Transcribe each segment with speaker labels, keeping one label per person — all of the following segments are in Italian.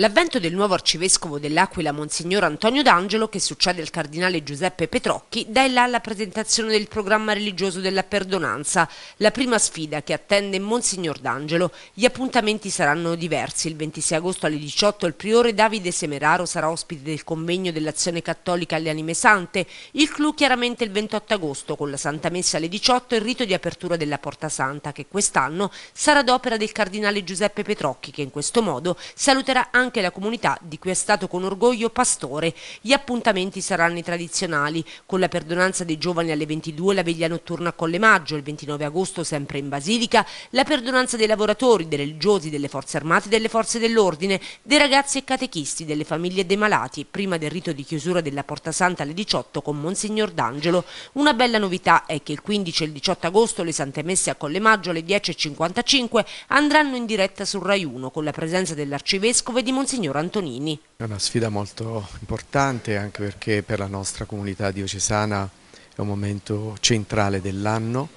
Speaker 1: L'avvento del nuovo arcivescovo dell'Aquila, Monsignor Antonio D'Angelo, che succede al cardinale Giuseppe Petrocchi, dà il là alla presentazione del programma religioso della perdonanza, la prima sfida che attende Monsignor D'Angelo. Gli appuntamenti saranno diversi. Il 26 agosto alle 18 il priore Davide Semeraro sarà ospite del convegno dell'azione cattolica alle anime sante, il clou chiaramente il 28 agosto con la Santa Messa alle 18 e il rito di apertura della Porta Santa, che quest'anno sarà d'opera del cardinale Giuseppe Petrocchi, che in questo modo saluterà anche anche la comunità di cui è stato con orgoglio pastore. Gli appuntamenti saranno i tradizionali, con la perdonanza dei giovani alle 22 la veglia notturna a Colle Maggio, il 29 agosto sempre in Basilica, la perdonanza dei lavoratori, dei religiosi, delle forze armate, delle forze dell'ordine, dei ragazzi e catechisti, delle famiglie e dei malati, prima del rito di chiusura della Porta Santa alle 18 con Monsignor D'Angelo. Una bella novità è che il 15 e il 18 agosto le Sante Messe a Colle Maggio alle 10.55 andranno in diretta sul Rai 1 con la presenza dell'arcivescovo e di Monsignor Monsignor Antonini.
Speaker 2: È una sfida molto importante anche perché per la nostra comunità diocesana è un momento centrale dell'anno,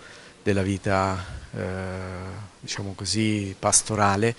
Speaker 2: della vita eh, diciamo così, pastorale,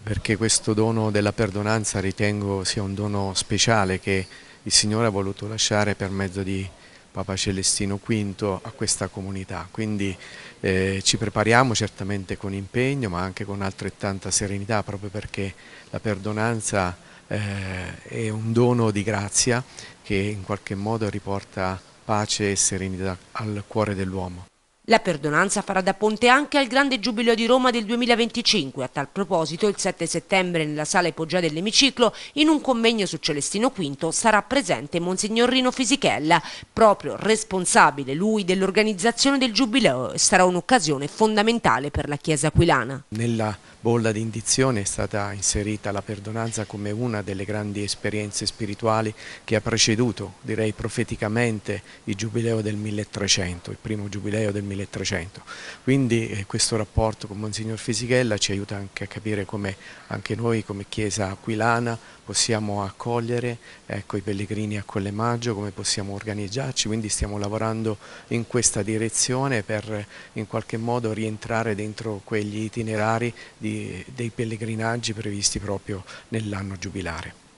Speaker 2: perché questo dono della perdonanza ritengo sia un dono speciale che il Signore ha voluto lasciare per mezzo di Papa Celestino V a questa comunità. Quindi eh, ci prepariamo certamente con impegno ma anche con altrettanta serenità proprio perché la perdonanza eh, è un dono di grazia che in qualche modo riporta pace e serenità al cuore dell'uomo.
Speaker 1: La perdonanza farà da ponte anche al grande giubileo di Roma del 2025. A tal proposito, il 7 settembre nella sala Ipoggia dell'Emiciclo, in un convegno su Celestino V, sarà presente Monsignor Rino Fisichella, proprio responsabile lui dell'organizzazione del giubileo sarà un'occasione fondamentale per la Chiesa aquilana.
Speaker 2: Nella bolla di indizione è stata inserita la perdonanza come una delle grandi esperienze spirituali che ha preceduto, direi profeticamente, il giubileo del 1300, il primo giubileo del 1300 1300. Quindi eh, questo rapporto con Monsignor Fisichella ci aiuta anche a capire come anche noi come Chiesa Aquilana possiamo accogliere ecco, i pellegrini a Colle Maggio, come possiamo organizzarci, quindi stiamo lavorando in questa direzione per in qualche modo rientrare dentro quegli itinerari di, dei pellegrinaggi previsti proprio nell'anno giubilare.